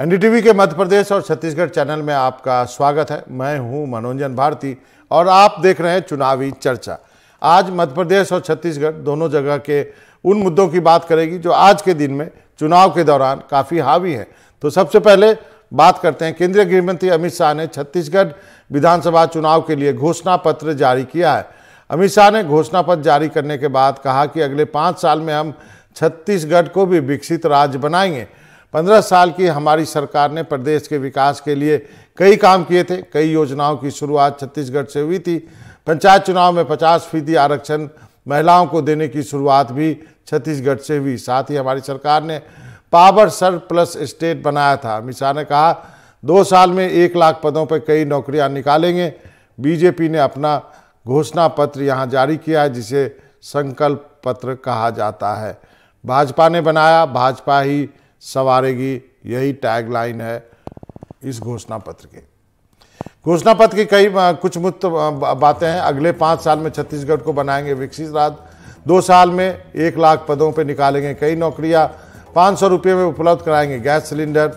NDTV के मध्य प्रदेश और Chhattisgarh channel में आपका स्वागत है मैं हूं मनोरंजन भारती और आप देख रहे हैं चुनावी चर्चा आज मध्य प्रदेश और छत्तीसगढ़ दोनों जगह के उन मुद्दों की बात करेगी जो आज के दिन में चुनाव के दौरान काफ़ी हावी हैं तो सबसे पहले बात करते हैं केंद्रीय गृहमंत्री अमित शाह ने छत्तीसगढ़ विधानसभा चुनाव के लिए घोषणा पत्र जारी किया है अमित शाह ने घोषणा पत्र जारी करने के बाद कहा कि अगले पाँच साल में हम छत्तीसगढ़ को भी विकसित राज्य बनाएंगे पंद्रह साल की हमारी सरकार ने प्रदेश के विकास के लिए कई काम किए थे कई योजनाओं की शुरुआत छत्तीसगढ़ से हुई थी पंचायत चुनाव में पचास फीसदी आरक्षण महिलाओं को देने की शुरुआत भी छत्तीसगढ़ से हुई साथ ही हमारी सरकार ने पावर सर प्लस स्टेट बनाया था अमित शाह ने कहा दो साल में एक लाख पदों पर कई नौकरियां निकालेंगे बीजेपी ने अपना घोषणा पत्र यहां जारी किया है जिसे संकल्प पत्र कहा जाता है भाजपा ने बनाया भाजपा ही संवारेगी यही टैगलाइन है इस घोषणा पत्र के घोषणा पत्र की कई कुछ मुक्त बातें हैं अगले पाँच साल में छत्तीसगढ़ को बनाएंगे विकसित राज्य दो साल में एक लाख पदों पर निकालेंगे कई नौकरियां पाँच सौ रुपये में उपलब्ध कराएंगे गैस सिलेंडर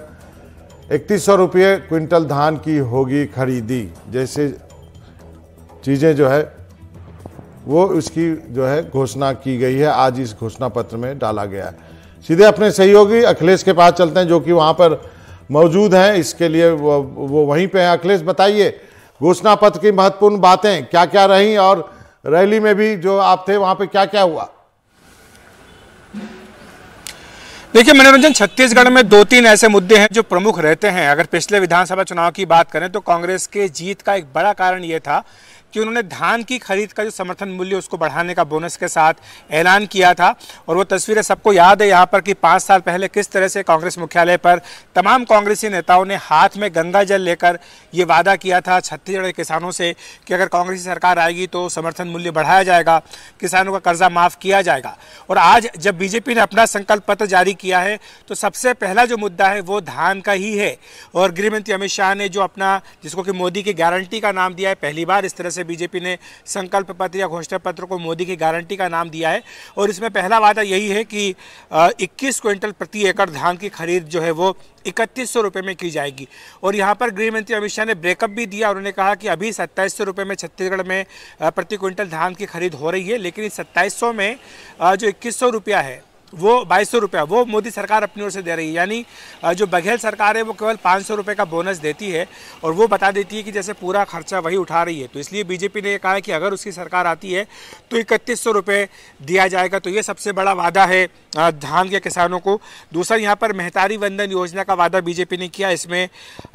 इकतीस सौ रुपये क्विंटल धान की होगी खरीदी जैसे चीज़ें जो है वो उसकी जो है घोषणा की गई है आज इस घोषणा पत्र में डाला गया है सीधे अपने सहयोगी अखिलेश के पास चलते हैं जो कि वहाँ पर मौजूद हैं इसके लिए वो, वो वहीं पे हैं अखिलेश बताइए घोषणा पत्र की महत्वपूर्ण बातें क्या क्या रहीं और रैली में भी जो आप थे वहाँ पे क्या क्या हुआ देखिए मनोरंजन छत्तीसगढ़ में दो तीन ऐसे मुद्दे हैं जो प्रमुख रहते हैं अगर पिछले विधानसभा चुनाव की बात करें तो कांग्रेस के जीत का एक बड़ा कारण ये था कि उन्होंने धान की खरीद का जो समर्थन मूल्य उसको बढ़ाने का बोनस के साथ ऐलान किया था और वो तस्वीरें सबको याद है यहाँ पर कि पाँच साल पहले किस तरह से कांग्रेस मुख्यालय पर तमाम कांग्रेसी नेताओं ने हाथ में गंगा जल लेकर ये वादा किया था छत्तीसगढ़ के किसानों से कि अगर कांग्रेसी सरकार आएगी तो समर्थन मूल्य बढ़ाया जाएगा किसानों का कर्जा माफ़ किया जाएगा और आज जब बीजेपी ने अपना संकल्प पत्र जारी किया है तो सबसे पहला जो मुद्दा है वो धान का ही है और गृहमंत्री अमित शाह ने जो अपना जिसको कि मोदी की गारंटी का नाम दिया है पहली बार इस तरह से से बीजेपी ने संकल्प पत्र या घोषणा पत्र को मोदी की गारंटी का नाम दिया है और इसमें पहला वादा यही है कि इक्कीस क्विंटल प्रति एकड़ धान की खरीद जो है वो इकतीस सौ रुपये में की जाएगी और यहाँ पर गृह मंत्री अमित शाह ने ब्रेकअप भी दिया उन्होंने कहा कि अभी सत्ताईस सौ रुपये में छत्तीसगढ़ में प्रति क्विंटल धान की खरीद हो रही है लेकिन इस सत्ताईस सौ में जो इक्कीस सौ रुपया है वो बाईस सौ रुपया वो मोदी सरकार अपनी ओर से दे रही है यानी जो बघेल सरकार है वो केवल पाँच सौ रुपये का बोनस देती है और वो बता देती है कि जैसे पूरा खर्चा वही उठा रही है तो इसलिए बीजेपी ने कहा है कि अगर उसकी सरकार आती है तो इकतीस सौ रुपये दिया जाएगा तो ये सबसे बड़ा वादा है धान के किसानों को दूसरा यहाँ पर मेहतारी वंदन योजना का वादा बीजेपी ने किया इसमें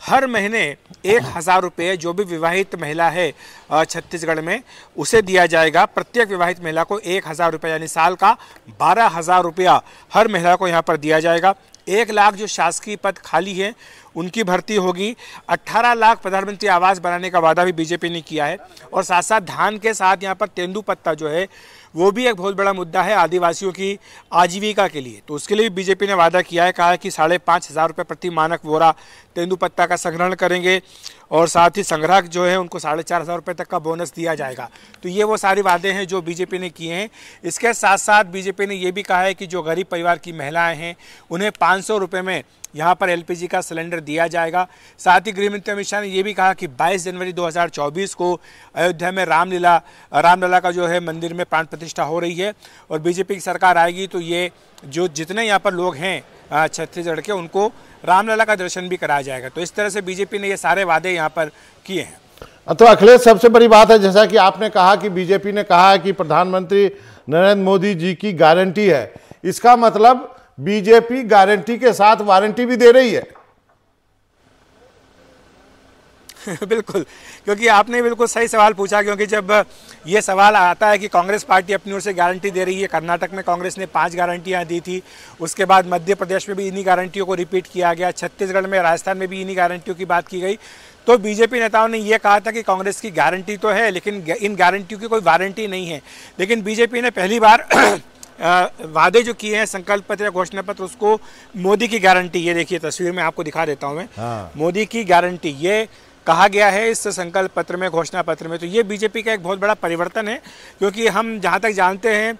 हर महीने एक हज़ार रुपये जो भी विवाहित महिला है छत्तीसगढ़ में उसे दिया जाएगा प्रत्येक विवाहित महिला को एक हज़ार रुपये यानी साल का बारह हज़ार रुपये रुपया हर महिला को यहाँ पर दिया जाएगा एक लाख जो शासकीय पद खाली है उनकी भर्ती होगी 18 लाख प्रधानमंत्री आवास बनाने का वादा भी बीजेपी ने किया है और साथ साथ धान के साथ यहाँ पर तेंदु पत्ता जो है वो भी एक बहुत बड़ा मुद्दा है आदिवासियों की आजीविका के लिए तो उसके लिए भी बीजेपी ने वादा किया है कहा है कि साढ़े पाँच हज़ार रुपये प्रति मानक वोरा तेंदुपत्ता का संग्रहण करेंगे और साथ ही संग्राहक जो है उनको साढ़े चार हज़ार रुपये तक का बोनस दिया जाएगा तो ये वो सारे वादे हैं जो बीजेपी ने किए हैं इसके साथ साथ बीजेपी ने ये भी कहा है कि जो गरीब परिवार की महिलाएं हैं उन्हें पाँच सौ रुपये में यहाँ पर एलपीजी का सिलेंडर दिया जाएगा साथ ही गृहमंत्री अमित शाह ने यह भी कहा कि 22 जनवरी 2024 को अयोध्या में रामलीला रामलला का जो है मंदिर में प्राण प्रतिष्ठा हो रही है और बीजेपी की सरकार आएगी तो ये जो जितने यहाँ पर लोग हैं छत्तीसगढ़ के उनको रामलला का दर्शन भी कराया जाएगा तो इस तरह से बीजेपी ने ये सारे वादे यहाँ पर किए हैं तो अखिलेश सबसे बड़ी बात है जैसा कि आपने कहा कि बीजेपी ने कहा है कि प्रधानमंत्री नरेंद्र मोदी जी की गारंटी है इसका मतलब बीजेपी गारंटी के साथ वारंटी भी दे रही है बिल्कुल क्योंकि आपने बिल्कुल सही सवाल पूछा क्योंकि जब ये सवाल आता है कि कांग्रेस पार्टी अपनी ओर से गारंटी दे रही है कर्नाटक में कांग्रेस ने पांच गारंटियां दी थी उसके बाद मध्य प्रदेश में भी इन्हीं गारंटियों को रिपीट किया गया छत्तीसगढ़ में राजस्थान में भी इन्हीं गारंटियों की बात की गई तो बीजेपी नेताओं ने यह कहा था कि कांग्रेस की गारंटी तो है लेकिन इन गारंटियों की कोई वारंटी नहीं है लेकिन बीजेपी ने पहली बार वादे जो किए हैं संकल्प पत्र या घोषणा पत्र उसको मोदी की गारंटी ये देखिए तस्वीर में आपको दिखा देता हूँ मैं हाँ। मोदी की गारंटी ये कहा गया है इस संकल्प पत्र में घोषणा पत्र में तो ये बीजेपी का एक बहुत बड़ा परिवर्तन है क्योंकि हम जहाँ तक जानते हैं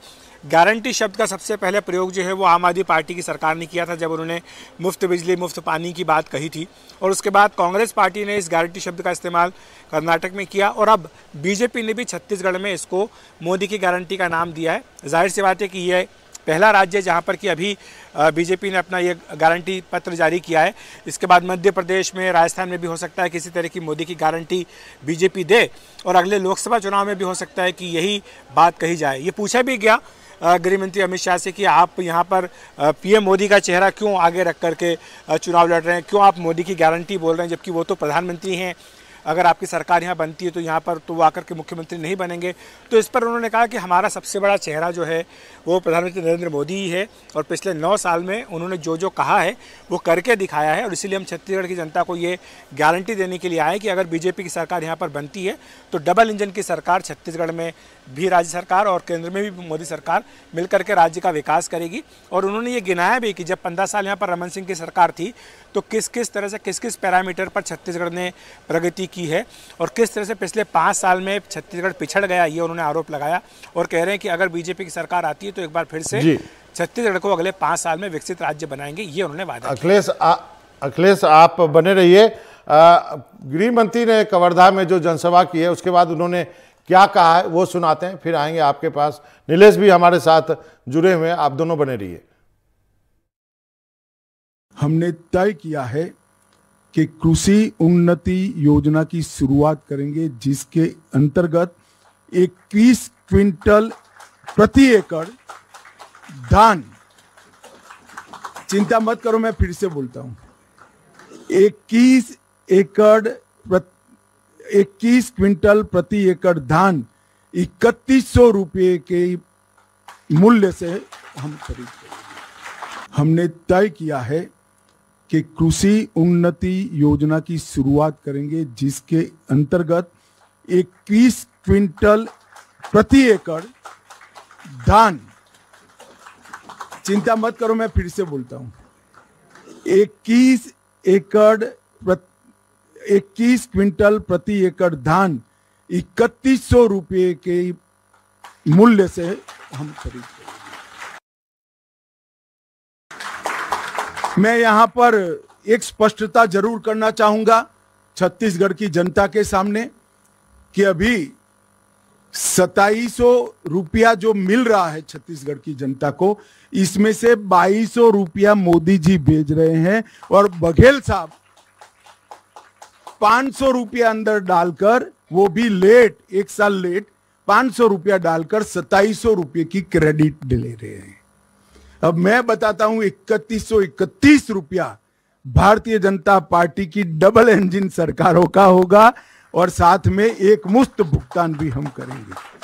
गारंटी शब्द का सबसे पहले प्रयोग जो है वो आम आदमी पार्टी की सरकार ने किया था जब उन्होंने मुफ्त बिजली मुफ्त पानी की बात कही थी और उसके बाद कांग्रेस पार्टी ने इस गारंटी शब्द का इस्तेमाल कर्नाटक में किया और अब बीजेपी ने भी छत्तीसगढ़ में इसको मोदी की गारंटी का नाम दिया है जाहिर सी बात है कि यह पहला राज्य जहाँ पर कि अभी बीजेपी ने अपना ये गारंटी पत्र जारी किया है इसके बाद मध्य प्रदेश में राजस्थान में भी हो सकता है किसी तरह की मोदी की गारंटी बीजेपी दे और अगले लोकसभा चुनाव में भी हो सकता है कि यही बात कही जाए ये पूछा भी गया गृहमंत्री अमित शाह से कि आप यहाँ पर पीएम मोदी का चेहरा क्यों आगे रख करके चुनाव लड़ रहे हैं क्यों आप मोदी की गारंटी बोल रहे हैं जबकि वो तो प्रधानमंत्री हैं अगर आपकी सरकार यहाँ बनती है तो यहाँ पर तो वो आकर के मुख्यमंत्री नहीं बनेंगे तो इस पर उन्होंने कहा कि हमारा सबसे बड़ा चेहरा जो है वो प्रधानमंत्री नरेंद्र मोदी ही है और पिछले नौ साल में उन्होंने जो जो कहा है वो करके दिखाया है और इसीलिए हम छत्तीसगढ़ की जनता को ये गारंटी देने के लिए आए कि अगर बीजेपी की सरकार यहाँ पर बनती है तो डबल इंजन की सरकार छत्तीसगढ़ में भी राज्य सरकार और केंद्र में भी मोदी सरकार मिलकर के राज्य का विकास करेगी और उन्होंने ये गिनाया भी कि जब पंद्रह साल यहाँ पर रमन सिंह की सरकार थी तो किस किस तरह से किस किस पैरामीटर पर छत्तीसगढ़ ने प्रगति की है और किस तरह से पिछले पाँच साल में छत्तीसगढ़ पिछड़ गया ये उन्होंने आरोप लगाया और कह रहे हैं कि अगर बीजेपी की सरकार आती है तो एक बार फिर से छत्तीसगढ़ को अगले पाँच साल में विकसित राज्य बनाएंगे ये उन्होंने वादा अखिलेश अखिलेश आप बने रहिए गृह मंत्री ने कवर्धा में जो जनसभा की है उसके बाद उन्होंने क्या कहा है वो सुनाते हैं फिर आएंगे आपके पास नीलेश भी हमारे साथ जुड़े हुए आप दोनों बने रहिए हमने तय किया है कि कृषि उन्नति योजना की शुरुआत करेंगे जिसके अंतर्गत इक्कीस क्विंटल प्रति एकड़ धान चिंता मत करो मैं फिर से बोलता हूं इक्कीस एकड़ इक्कीस क्विंटल प्रति एकड़ धान इकतीस सौ रुपये के मूल्य से हम खरीद हमने तय किया है कि कृषि उन्नति योजना की शुरुआत करेंगे जिसके अंतर्गत इक्कीस क्विंटल प्रति एकड़ धान चिंता मत करो मैं फिर से बोलता हूं इक्कीस एकड़ इक्कीस क्विंटल प्रति एकड़ धान इकतीस सौ रुपये के मूल्य से हम खरीदते मैं यहां पर एक स्पष्टता जरूर करना चाहूंगा छत्तीसगढ़ की जनता के सामने कि अभी सताईस रुपया जो मिल रहा है छत्तीसगढ़ की जनता को इसमें से बाईस रुपया मोदी जी भेज रहे हैं और बघेल साहब पांच सौ रुपया अंदर डालकर वो भी लेट एक साल लेट पांच सौ रुपया डालकर सताईस रुपये की क्रेडिट ले रहे हैं अब मैं बताता हूं इकतीस सौ इकतीस रुपया भारतीय जनता पार्टी की डबल इंजन सरकारों का होगा और साथ में एक मुफ्त भुगतान भी हम करेंगे